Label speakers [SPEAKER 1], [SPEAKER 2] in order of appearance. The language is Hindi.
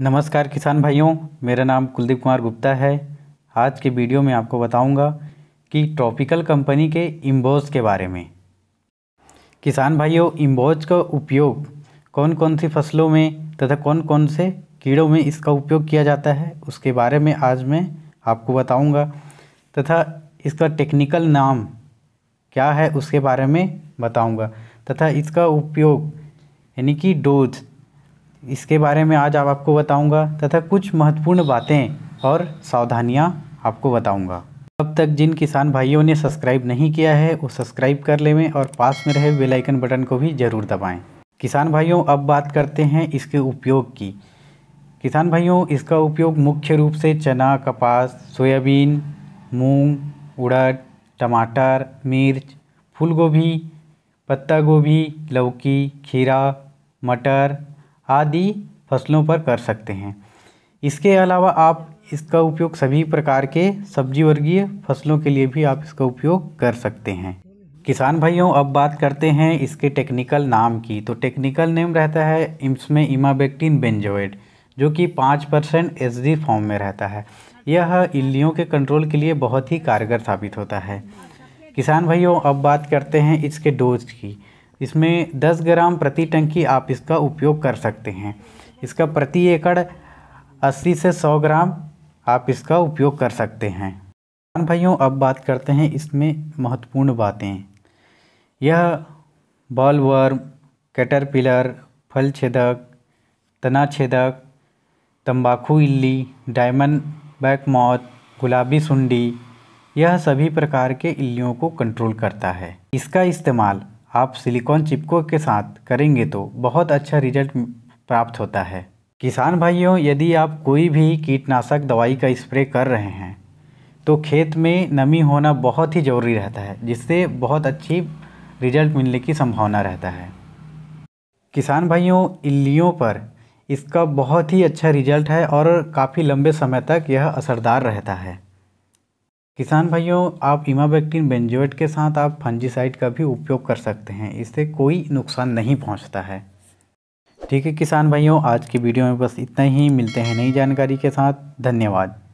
[SPEAKER 1] नमस्कार किसान भाइयों मेरा नाम कुलदीप कुमार गुप्ता है आज के वीडियो में आपको बताऊंगा कि ट्रॉपिकल कंपनी के इम्बोज के बारे में किसान भाइयों इम्बोज का उपयोग कौन कौन सी फसलों में तथा कौन कौन से कीड़ों में इसका उपयोग किया जाता है उसके बारे में आज मैं आपको बताऊंगा तथा इसका टेक्निकल नाम क्या है उसके बारे में बताऊँगा तथा इसका उपयोग यानी कि डोज इसके बारे में आज आप आपको बताऊंगा तथा कुछ महत्वपूर्ण बातें और सावधानियां आपको बताऊंगा अब तक जिन किसान भाइयों ने सब्सक्राइब नहीं किया है वो सब्सक्राइब कर लेवें और पास में रहे बेलाइकन बटन को भी ज़रूर दबाएँ किसान भाइयों अब बात करते हैं इसके उपयोग की किसान भाइयों इसका उपयोग मुख्य रूप से चना कपास सोयाबीन मूंग उड़द टमाटर मिर्च फूलगोभी पत्ता गोभी लौकी खीरा मटर आदि फसलों पर कर सकते हैं इसके अलावा आप इसका उपयोग सभी प्रकार के सब्जी वर्गीय फसलों के लिए भी आप इसका उपयोग कर सकते हैं किसान भाइयों अब बात करते हैं इसके टेक्निकल नाम की तो टेक्निकल नेम रहता है इसमें इमाबेक्टिन बेंजोइड जो कि पाँच परसेंट एस फॉर्म में रहता है यह इल्लियों के कंट्रोल के लिए बहुत ही कारगर साबित होता है किसान भाइयों अब बात करते हैं इसके डोज की इसमें 10 ग्राम प्रति टंकी आप इसका उपयोग कर सकते हैं इसका प्रति एकड़ 80 से 100 ग्राम आप इसका उपयोग कर सकते हैं किसान भाइयों अब बात करते हैं इसमें महत्वपूर्ण बातें यह बॉलवर्म कैटरपिलर फल छेदक तना छेदक तंबाकू इल्ली डायमंड बैक मौत गुलाबी सुंडी यह सभी प्रकार के इल्लियों को कंट्रोल करता है इसका इस्तेमाल आप सिलिकॉन चिपको के साथ करेंगे तो बहुत अच्छा रिजल्ट प्राप्त होता है किसान भाइयों यदि आप कोई भी कीटनाशक दवाई का स्प्रे कर रहे हैं तो खेत में नमी होना बहुत ही ज़रूरी रहता है जिससे बहुत अच्छी रिजल्ट मिलने की संभावना रहता है किसान भाइयों इल्लियों पर इसका बहुत ही अच्छा रिजल्ट है और काफ़ी लंबे समय तक यह असरदार रहता है किसान भाइयों आप इमाबेक्टिन बेंजोएट के साथ आप फंजीसाइड का भी उपयोग कर सकते हैं इससे कोई नुकसान नहीं पहुंचता है ठीक है किसान भाइयों आज की वीडियो में बस इतना ही मिलते हैं नई जानकारी के साथ धन्यवाद